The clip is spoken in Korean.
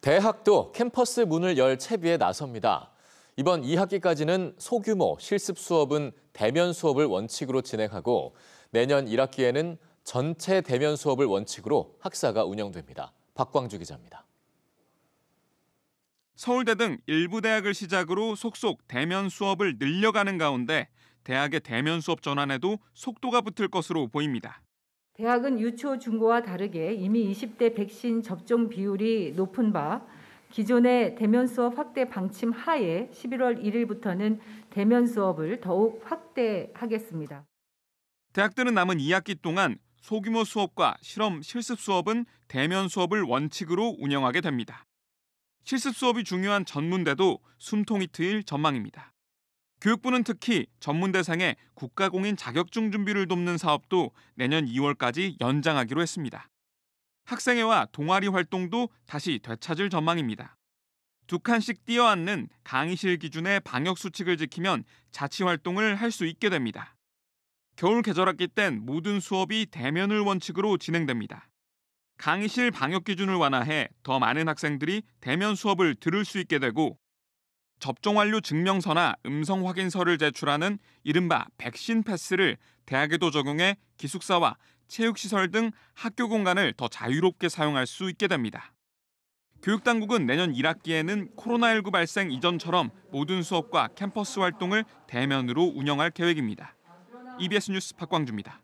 대학도 캠퍼스 문을 열 채비에 나섭니다. 이번 2학기까지는 소규모 실습 수업은 대면 수업을 원칙으로 진행하고 내년 1학기에는 전체 대면 수업을 원칙으로 학사가 운영됩니다. 박광주 기자입니다. 서울대 등 일부 대학을 시작으로 속속 대면 수업을 늘려가는 가운데 대학의 대면 수업 전환에도 속도가 붙을 것으로 보입니다. 대학은 유초 중고와 다르게 이미 20대 백신 접종 비율이 높은 바 기존의 대면 수업 확대 방침 하에 11월 1일부터는 대면 수업을 더욱 확대하겠습니다. 대학들은 남은 2학기 동안 소규모 수업과 실험 실습 수업은 대면 수업을 원칙으로 운영하게 됩니다. 실습 수업이 중요한 전문대도 숨통이 트일 전망입니다. 교육부는 특히 전문 대상의 국가공인 자격증 준비를 돕는 사업도 내년 2월까지 연장하기로 했습니다. 학생회와 동아리 활동도 다시 되찾을 전망입니다. 두 칸씩 띄어앉는 강의실 기준의 방역 수칙을 지키면 자치 활동을 할 수 있게 됩니다. 겨울 계절학기 땐 모든 수업이 대면을 원칙으로 진행됩니다. 강의실 방역 기준을 완화해 더 많은 학생들이 대면 수업을 들을 수 있게 되고 접종 완료 증명서나 음성 확인서를 제출하는 이른바 백신 패스를 대학에도 적용해 기숙사와 체육시설 등 학교 공간을 더 자유롭게 사용할 수 있게 됩니다. 교육당국은 내년 1학기에는 코로나19 발생 이전처럼 모든 수업과 캠퍼스 활동을 대면으로 운영할 계획입니다. EBS 뉴스 박광주입니다.